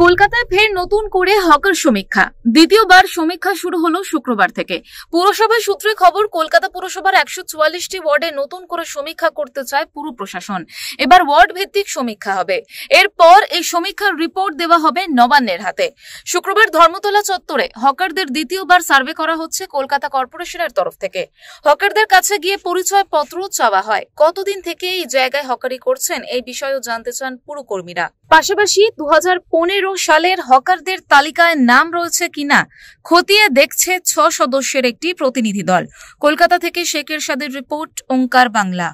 কলকাতায় ফের নতুন করে হকার সমীক্ষা দ্বিতীয়বার সমীক্ষা শুরু হলো শুক্রবার থেকে পুরসভা সূত্রে খবর কলকাতা পুরসভার একশো চুয়াল্লিশটি ওয়ার্ডে নতুন করে সমীক্ষা করতে চায় পুর প্রশাসন এবার ওয়ার্ড ভিত্তিক সমীক্ষা হবে এরপর এই সমীক্ষার রিপোর্ট দেওয়া হবে নবান্নের হাতে শুক্রবার ধর্মতলা চত্বরে হকারদের দ্বিতীয়বার সার্ভে করা হচ্ছে কলকাতা কর্পোরেশনের তরফ থেকে হকারদের কাছে গিয়ে পরিচয় পত্র চাওয়া হয় কতদিন থেকে এই জায়গায় হকারি করছেন এই বিষয়েও জানতে চান পুরকর্মীরা পাশাপাশি দু সালের হকারদের তালিকায় নাম রয়েছে কিনা খতিয়ে দেখছে ছ সদস্যের একটি প্রতিনিধি দল কলকাতা থেকে শেখ এরশাদের রিপোর্ট ওঙ্কার বাংলা